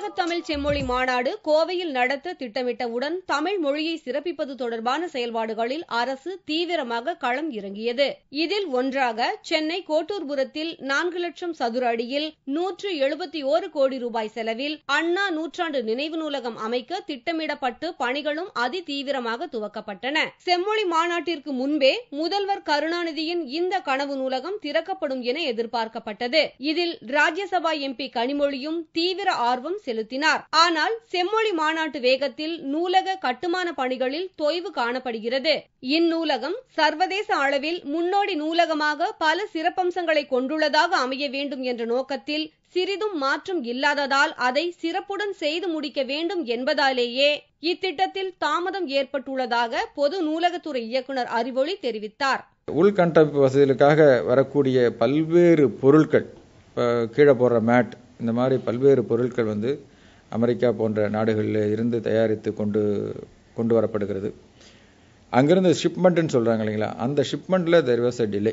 உலக தமிழ் செம்மொழி மாநாடு கோவையில் நடத்த திட்டமிட்டவுடன் தமிழ் மொழியை சிறப்பிப்பது தொடர்பான செயல்பாடுகளில் அரசு தீவிரமாக களம் இறங்கியது இதில் ஒன்றாக சென்னை கோட்டூர்புரத்தில் நான்கு லட்சம் சதுர அடியில் நூற்று எழுபத்தி ஒரு கோடி ரூபாய் செலவில் அண்ணா நூற்றாண்டு நினைவு நூலகம் அமைக்க திட்டமிடப்பட்டு பணிகளும் அதிதீவிரமாக துவக்கப்பட்டன செம்மொழி மாநாட்டிற்கு முன்பே முதல்வர் கருணாநிதியின் இந்த கனவு நூலகம் திறக்கப்படும் என எதிர்பார்க்கப்பட்டது இதில் ராஜ்யசபா எம்பி கனிமொழியும் தீவிர ஆர்வம் செலுத்தினார் செலுத்தினார் ஆனால் செம்மொழி மாநாட்டு வேகத்தில் நூலக கட்டுமான பணிகளில் தொய்வு காணப்படுகிறது இந்நூலகம் சர்வதேச அளவில் முன்னோடி நூலகமாக பல சிறப்பம்சங்களை கொண்டுள்ளதாக அமைய வேண்டும் என்ற நோக்கத்தில் சிறிதும் மாற்றம் இல்லாததால் அதை சிறப்புடன் செய்து முடிக்க வேண்டும் என்பதாலேயே இத்திட்டத்தில் தாமதம் ஏற்பட்டுள்ளதாக பொது நூலகத்துறை இயக்குநர் அறிவொளி தெரிவித்தார் உள்கட்டமைப்பு வசதிகளுக்காக வரக்கூடிய பல்வேறு பொருட்கள் கீழே போடுற மேட் இந்த மாதிரி பல்வேறு பொருட்கள் வந்து அமெரிக்கா போன்ற நாடுகளில் இருந்து தயாரித்து கொண்டு கொண்டு வரப்படுகிறது அங்கிருந்து ஷிப்மெண்ட்னு சொல்றாங்க இல்லைங்களா அந்த ஷிப்மெண்ட்ல தெர் வாஸ் அ டிலே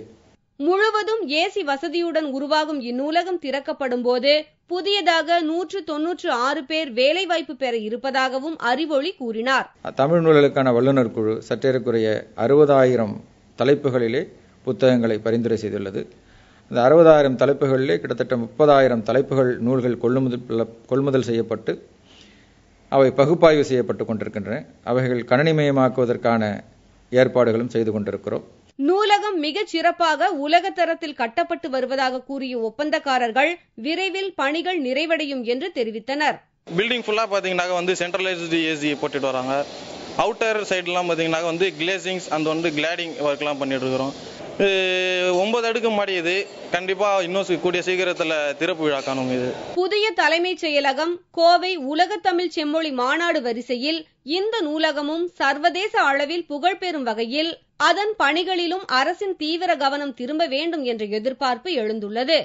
முழுவதும் ஏசி வசதியுடன் உருவாகும் இந்நூலகம் திறக்கப்படும் போது புதியதாக நூற்று தொன்னூற்று ஆறு பேர் வேலைவாய்ப்பு பெற இருப்பதாகவும் அறிவொளி கூறினார் தமிழ் நூல்களுக்கான வல்லுநர் குழு சற்றேறக்குறைய அறுபதாயிரம் தலைப்புகளிலே புத்தகங்களை பரிந்துரை செய்துள்ளது இந்த அறுபதாயிரம் தலைப்புகளிலே கிட்டத்தட்ட முப்பதாயிரம் தலைப்புகள் நூல்கள் கொள்முதல் கொள்முதல் செய்யப்பட்டு அவை பகுப்பாய்வு செய்யப்பட்டு கொண்டிருக்கின்றன அவைகள் கணனிமயமாக்குவதற்கான ஏற்பாடுகளும் செய்து கொண்டிருக்கிறோம் நூலகம் மிகச் சிறப்பாக உலக தரத்தில் கட்டப்பட்டு வருவதாக கூறிய ஒப்பந்தக்காரர்கள் விரைவில் பணிகள் நிறைவடையும் என்று தெரிவித்தனர் பில்டிங் ஃபுல்லாக பார்த்தீங்கன்னா வந்து சென்ட்ரலைஸ்டு ஏசி போட்டுட்டு வராங்க அவுட்டர் சைட்லாம் பார்த்தீங்கன்னா வந்து கிளேசிங்ஸ் அந்த வந்து கிளாடிங் ஒர்க்லாம் பண்ணிட்டு இருக்கிறோம் ஒன்பது அடுக்கு மாடியது கண்டிப்பா இன்னும் கூடிய சீக்கிரத்துல திறப்பு விழா காணும் இது புதிய தலைமைச் செயலகம் கோவை உலக தமிழ் செம்மொழி மாநாடு வரிசையில் இந்த நூலகமும் சர்வதேச அளவில் புகழ்பெறும் வகையில் அதன் பணிகளிலும் அரசின் தீவிர கவனம் திரும்ப வேண்டும் என்ற எதிர்பார்ப்பு எழுந்துள்ளது